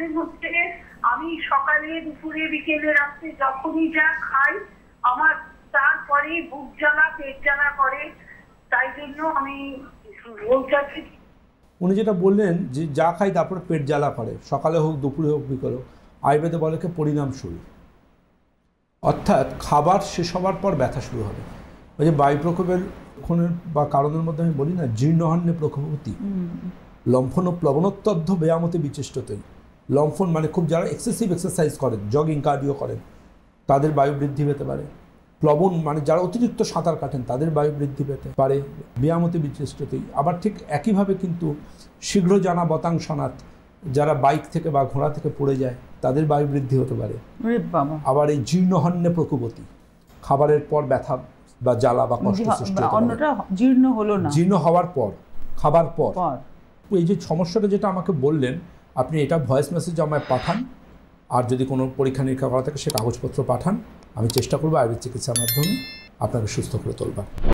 problem হচ্ছে আমি সকালে দুপুরে বিকেলে রাত্রে যখনই যা খাই আমার তারপরে বুক জ্বালা পেট জ্বালা করে তাই জন্য আমি রোগটাকে উনি যেটা বললেন যে যা খাই তারপরে পেট জ্বালা করে সকালে হোক দুপুরে হোক বিকালে হোক আয়ুর্বেদে বলে কে পরিণাম শুরু অর্থাৎ খাবার শেষ হওয়ার পর ব্যথা শুরু হবে ওই যে বায়ু প্রকোপের লক্ষণের বা কারণের মধ্যে আমি বলি না জীর্ণহান্নে প্রকোপতি লম্ফন ও প্লবনোত্তদ্ধ ব্যায়ামতে বিচেষ্টতই লংফোন মানে খুব যারা এক্সেসিভ এক্সারসাইজ করেন জগিং কার্ডিও করেন তাদের বায়ু বৃদ্ধি পেতে পারে প্লবন মানে যারা অতিরিক্ত সাঁতার কাটেন তাদের বায়ু বৃদ্ধি পেতে পারে ব্যায়ামতি বিচেষ্টতেই আবার ঠিক একইভাবে কিন্তু শীঘ্র জানা বতাংশনাথ যারা বাইক থেকে বা ঘোড়া থেকে পড়ে যায় তাদের বায়ু বৃদ্ধি হতে পারে আবার এই জীর্ণহন্যে প্রকুপতি খাবারের পর ব্যথা বা জ্বালা বা কষ্ট সৃষ্টি জীর্ণ হলো না জীর্ণ হওয়ার পর খাবার পর এই যে সমস্যাটা যেটা আমাকে বললেন আপনি এটা ভয়েস মেসেজ আমায় পাঠান আর যদি কোনো পরীক্ষা নিরীক্ষা করা থাকে সে কাগজপত্র পাঠান আমি চেষ্টা করবো আয়ুর্বেদ চিকিৎসার মাধ্যমে আপনাকে সুস্থ করে তুলবার